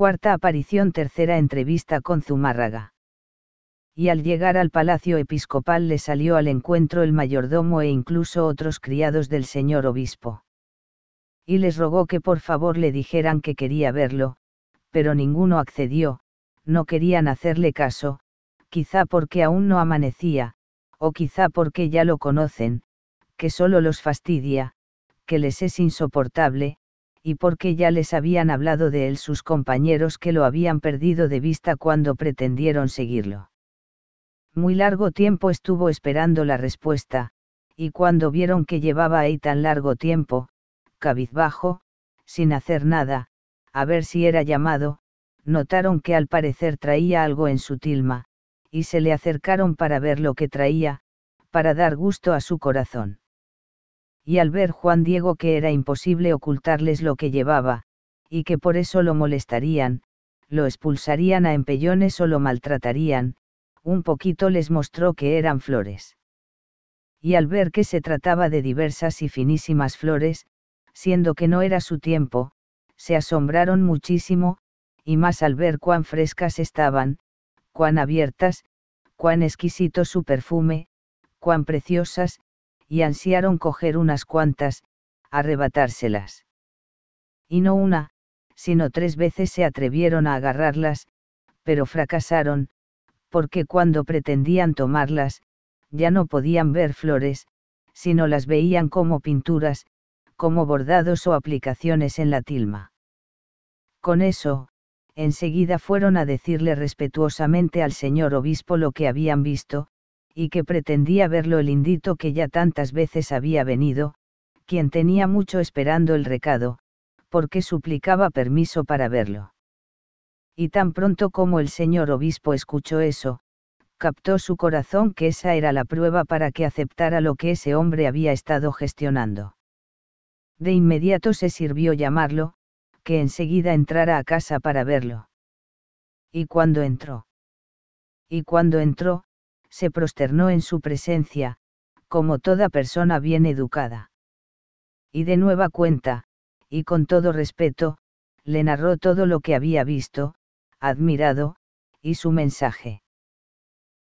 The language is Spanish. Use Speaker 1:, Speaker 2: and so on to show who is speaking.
Speaker 1: Cuarta aparición, tercera entrevista con Zumárraga. Y al llegar al palacio episcopal le salió al encuentro el mayordomo e incluso otros criados del señor obispo. Y les rogó que por favor le dijeran que quería verlo, pero ninguno accedió, no querían hacerle caso, quizá porque aún no amanecía, o quizá porque ya lo conocen, que solo los fastidia, que les es insoportable, y porque ya les habían hablado de él sus compañeros que lo habían perdido de vista cuando pretendieron seguirlo. Muy largo tiempo estuvo esperando la respuesta, y cuando vieron que llevaba ahí tan largo tiempo, cabizbajo, sin hacer nada, a ver si era llamado, notaron que al parecer traía algo en su tilma, y se le acercaron para ver lo que traía, para dar gusto a su corazón y al ver Juan Diego que era imposible ocultarles lo que llevaba, y que por eso lo molestarían, lo expulsarían a empellones o lo maltratarían, un poquito les mostró que eran flores. Y al ver que se trataba de diversas y finísimas flores, siendo que no era su tiempo, se asombraron muchísimo, y más al ver cuán frescas estaban, cuán abiertas, cuán exquisito su perfume, cuán preciosas, y ansiaron coger unas cuantas, arrebatárselas. Y no una, sino tres veces se atrevieron a agarrarlas, pero fracasaron, porque cuando pretendían tomarlas, ya no podían ver flores, sino las veían como pinturas, como bordados o aplicaciones en la tilma. Con eso, enseguida fueron a decirle respetuosamente al señor obispo lo que habían visto, y que pretendía verlo el indito que ya tantas veces había venido, quien tenía mucho esperando el recado, porque suplicaba permiso para verlo. Y tan pronto como el señor obispo escuchó eso, captó su corazón que esa era la prueba para que aceptara lo que ese hombre había estado gestionando. De inmediato se sirvió llamarlo, que enseguida entrara a casa para verlo. Y cuando entró. Y cuando entró, se prosternó en su presencia, como toda persona bien educada. Y de nueva cuenta, y con todo respeto, le narró todo lo que había visto, admirado, y su mensaje.